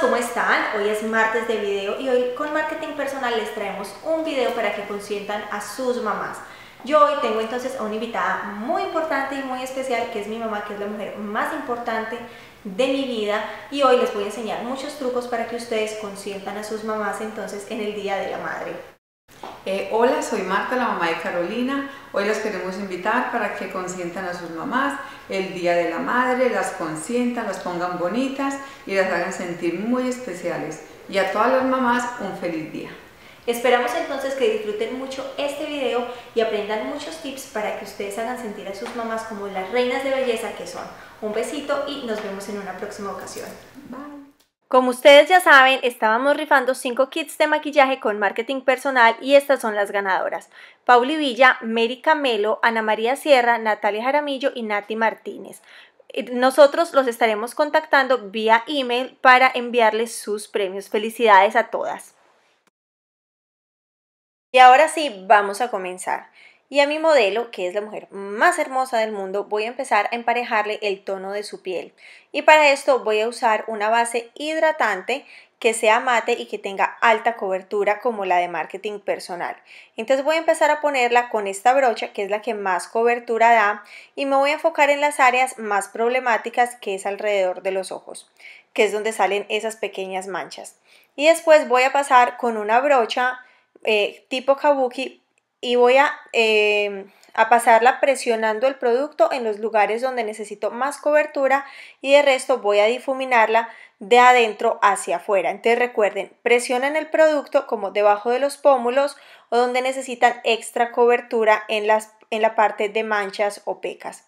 ¿Cómo están? Hoy es martes de video y hoy con Marketing Personal les traemos un video para que consientan a sus mamás. Yo hoy tengo entonces a una invitada muy importante y muy especial que es mi mamá, que es la mujer más importante de mi vida y hoy les voy a enseñar muchos trucos para que ustedes consientan a sus mamás entonces en el Día de la Madre. Eh, hola, soy Marta, la mamá de Carolina. Hoy las queremos invitar para que consientan a sus mamás el Día de la Madre, las consientan, las pongan bonitas y las hagan sentir muy especiales. Y a todas las mamás, un feliz día. Esperamos entonces que disfruten mucho este video y aprendan muchos tips para que ustedes hagan sentir a sus mamás como las reinas de belleza que son. Un besito y nos vemos en una próxima ocasión. Bye. Como ustedes ya saben, estábamos rifando 5 kits de maquillaje con marketing personal y estas son las ganadoras. Pauli Villa, Mary Camelo, Ana María Sierra, Natalia Jaramillo y Nati Martínez. Eh, nosotros los estaremos contactando vía email para enviarles sus premios. Felicidades a todas. Y ahora sí, vamos a comenzar. Y a mi modelo, que es la mujer más hermosa del mundo, voy a empezar a emparejarle el tono de su piel. Y para esto voy a usar una base hidratante que sea mate y que tenga alta cobertura como la de marketing personal. Entonces voy a empezar a ponerla con esta brocha que es la que más cobertura da y me voy a enfocar en las áreas más problemáticas que es alrededor de los ojos, que es donde salen esas pequeñas manchas. Y después voy a pasar con una brocha eh, tipo kabuki y voy em, a, pasarla presionando el producto en los lugares donde necesito más cobertura y de resto voy a difuminarla de adentro hacia afuera. Entonces recuerden, presionan el producto como debajo de los pómulos o donde necesitan extra cobertura en, las, en la parte de manchas o pecas.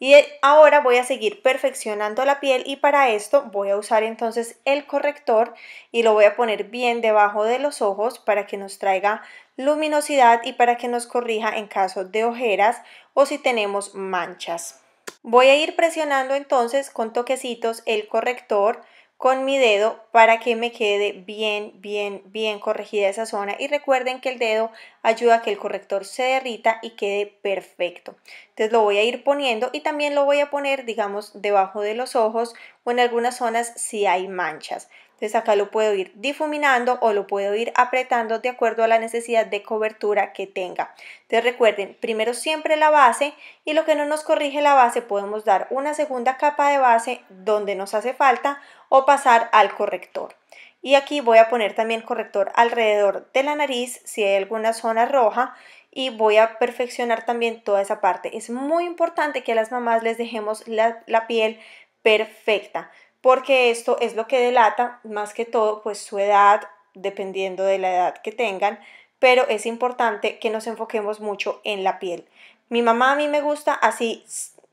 Y ahora voy a seguir perfeccionando la piel y para esto voy a usar entonces el corrector y lo voy a poner bien debajo de los ojos para que nos traiga luminosidad y para que nos corrija en caso de ojeras o si tenemos manchas. Voy a ir presionando entonces con toquecitos el corrector con mi dedo para que me quede bien, bien, bien corregida esa zona. Y recuerden que el dedo ayuda a que el corrector se derrita y quede perfecto. Entonces lo voy a ir poniendo y también lo voy a poner, digamos, debajo de los ojos o en algunas zonas si hay manchas. Entonces acá lo puedo ir difuminando o lo puedo ir apretando de acuerdo a la necesidad de cobertura que tenga. Entonces recuerden, primero siempre la base y lo que no nos corrige la base podemos dar una segunda capa de base donde nos hace falta o pasar al corrector. Y aquí voy a poner también corrector alrededor de la nariz si hay alguna zona roja y voy a perfeccionar también toda esa parte. Es muy importante que a las mamás les dejemos la, la piel perfecta porque esto es lo que delata más que todo pues su edad, dependiendo de la edad que tengan, pero es importante que nos enfoquemos mucho en la piel. Mi mamá a mí me gusta así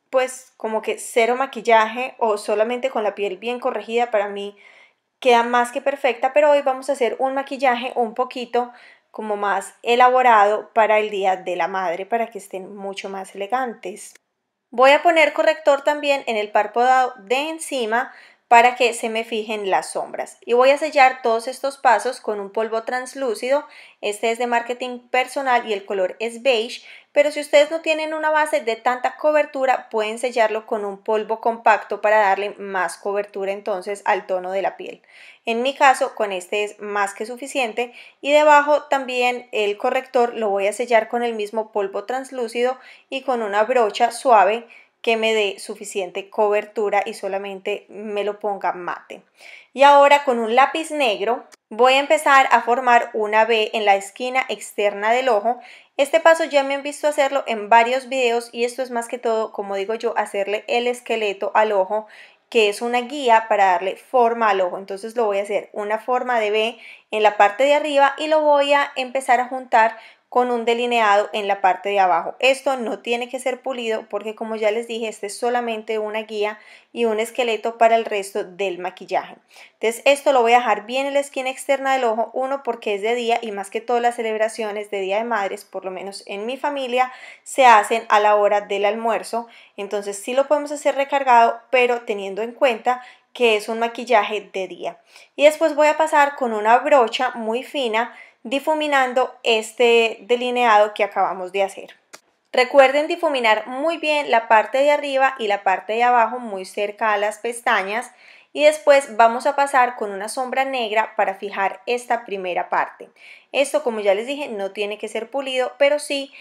pues como que cero maquillaje o solamente con la piel bien corregida para mí queda más que perfecta, pero hoy vamos a hacer un maquillaje un poquito como más elaborado para el Día de la Madre para que estén mucho más elegantes. Voy a poner corrector también en el párpado de encima para que se me fijen las sombras. Y voy a sellar todos estos pasos con un polvo translúcido. Este es de marketing personal y el color es beige, pero si ustedes no tienen una base de tanta cobertura, pueden sellarlo con un polvo compacto para darle más cobertura entonces al tono de la piel. En mi caso, con este es más que suficiente y debajo también el corrector lo voy a sellar con el mismo polvo translúcido y con una brocha suave que me dé suficiente cobertura y solamente me lo ponga mate. Y ahora con un lápiz negro voy a empezar a formar una B en la esquina externa del ojo. Este paso ya me han visto hacerlo en varios videos y esto es más que todo, como digo yo, hacerle el esqueleto al ojo que es una guía para darle forma al ojo. Entonces lo voy a hacer una forma de B en la parte de arriba y lo voy a empezar a juntar con un delineado en la parte de abajo. Esto no tiene que ser pulido porque como ya les dije, este es solamente una guía y un esqueleto para el resto del maquillaje. Entonces esto lo voy a dejar bien en la esquina externa del ojo, uno porque es de día y más que todas las celebraciones de Día de Madres, por lo menos en mi familia, se hacen a la hora del almuerzo. Entonces sí lo podemos hacer recargado, pero teniendo en cuenta que es un maquillaje de día. Y después voy a pasar con una brocha muy fina difuminando este delineado que acabamos de hacer. Recuerden difuminar muy bien la parte de arriba y la parte de abajo muy cerca a las pestañas y después vamos a pasar con una sombra negra para fijar esta primera parte. Esto como ya les dije no tiene que ser pulido pero sí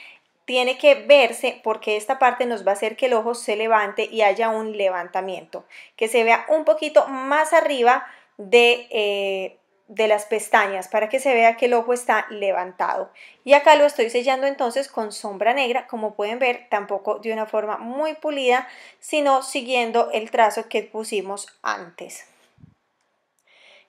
tiene que verse porque esta parte nos va a hacer que el ojo se levante y haya un levantamiento, que se vea un poquito más arriba de, eh, de las pestañas para que se vea que el ojo está levantado. Y acá lo estoy sellando entonces con sombra negra, como pueden ver, tampoco de una forma muy pulida, sino siguiendo el trazo que pusimos antes.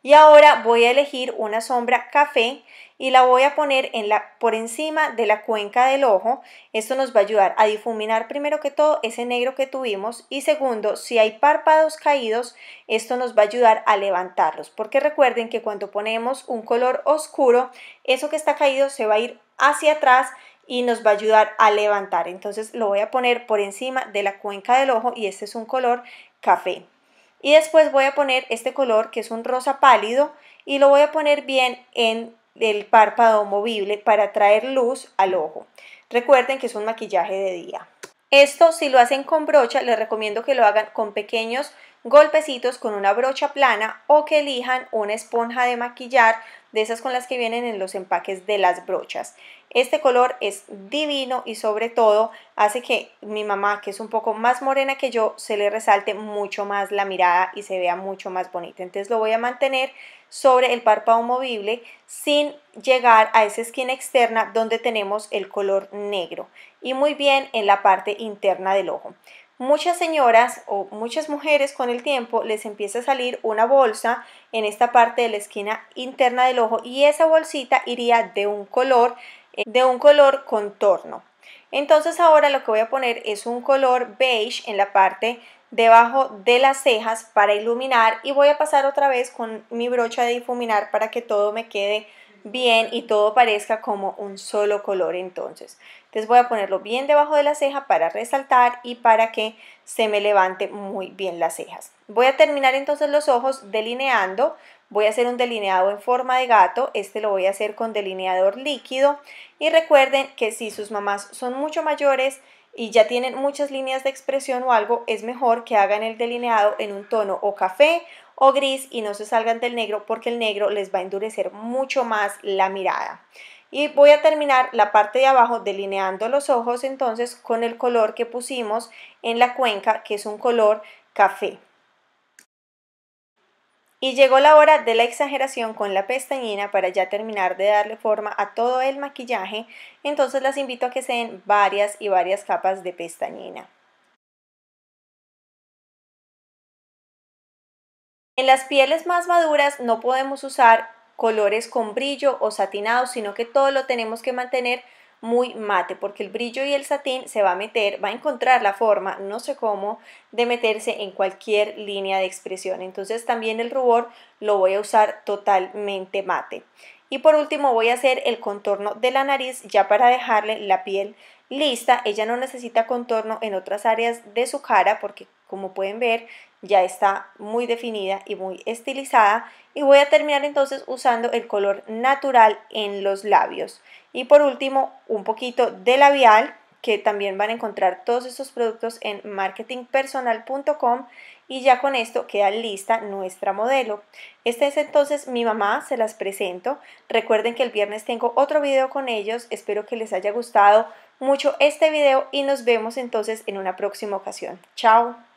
Y ahora voy a elegir una sombra café y la voy a poner en la, por encima de la cuenca del ojo. Esto nos va a ayudar a difuminar primero que todo ese negro que tuvimos y segundo, si hay párpados caídos, esto nos va a ayudar a levantarlos. Porque recuerden que cuando ponemos un color oscuro, eso que está caído se va a ir hacia atrás y nos va a ayudar a levantar. Entonces lo voy a poner por encima de la cuenca del ojo y este es un color café y después voy a poner este color que es un rosa pálido y lo voy a poner bien en el párpado movible para traer luz al ojo. Recuerden que es un maquillaje de día. Esto si lo hacen con brocha les recomiendo que lo hagan con pequeños golpecitos con una brocha plana o que elijan una esponja de maquillar de esas con las que vienen en los empaques de las brochas. Este color es divino y sobre todo hace que mi mamá, que es un poco más morena que yo, se le resalte mucho más la mirada y se vea mucho más bonita. Entonces lo voy a mantener sobre el párpado movible sin llegar a esa esquina externa donde tenemos el color negro y muy bien en la parte interna del ojo muchas señoras o muchas mujeres con el tiempo les empieza a salir una bolsa en esta parte de la esquina interna del ojo y esa bolsita iría de un color, eh, de un color contorno. Entonces ahora lo que voy a poner es un color beige en la parte debajo de las cejas para iluminar y voy a pasar otra vez con mi brocha de difuminar para que todo me quede bien y todo parezca como un solo color entonces. Entonces voy a ponerlo bien debajo de la ceja para resaltar y para que se me levante muy bien las cejas. Voy a terminar entonces los ojos delineando. Voy a hacer un delineado en forma de gato, este lo voy a hacer con delineador líquido y recuerden que si sus mamás son mucho mayores, y ya tienen muchas líneas de expresión o algo, es mejor que hagan el delineado en un tono o café o gris y no se salgan del negro porque el negro les va a endurecer mucho más la mirada. Y voy a terminar la parte de abajo delineando los ojos entonces con el color que pusimos en la cuenca, que es un color café. Y llegó la hora de la exageración con la pestañina para ya terminar de darle forma a todo el maquillaje. Entonces las invito a que se den varias y varias capas de pestañina. En las pieles más maduras no podemos usar colores con brillo o satinado, sino que todo lo tenemos que mantener muy mate, porque el brillo y el satín se va a meter, va a encontrar la forma, no sé cómo, de meterse en cualquier línea de expresión. Entonces también el rubor lo voy a usar totalmente mate. Y por último voy a hacer el contorno de la nariz ya para dejarle la piel lista. Ella no necesita contorno en otras áreas de su cara porque como pueden ver, ya está muy definida y muy estilizada. Y voy a terminar entonces usando el color natural en los labios. Y por último, un poquito de labial, que también van a encontrar todos estos productos en marketingpersonal.com. Y ya con esto queda lista nuestra modelo. Esta es entonces mi mamá, se las presento. Recuerden que el viernes tengo otro video con ellos. Espero que les haya gustado mucho este video y nos vemos entonces en una próxima ocasión. Chao.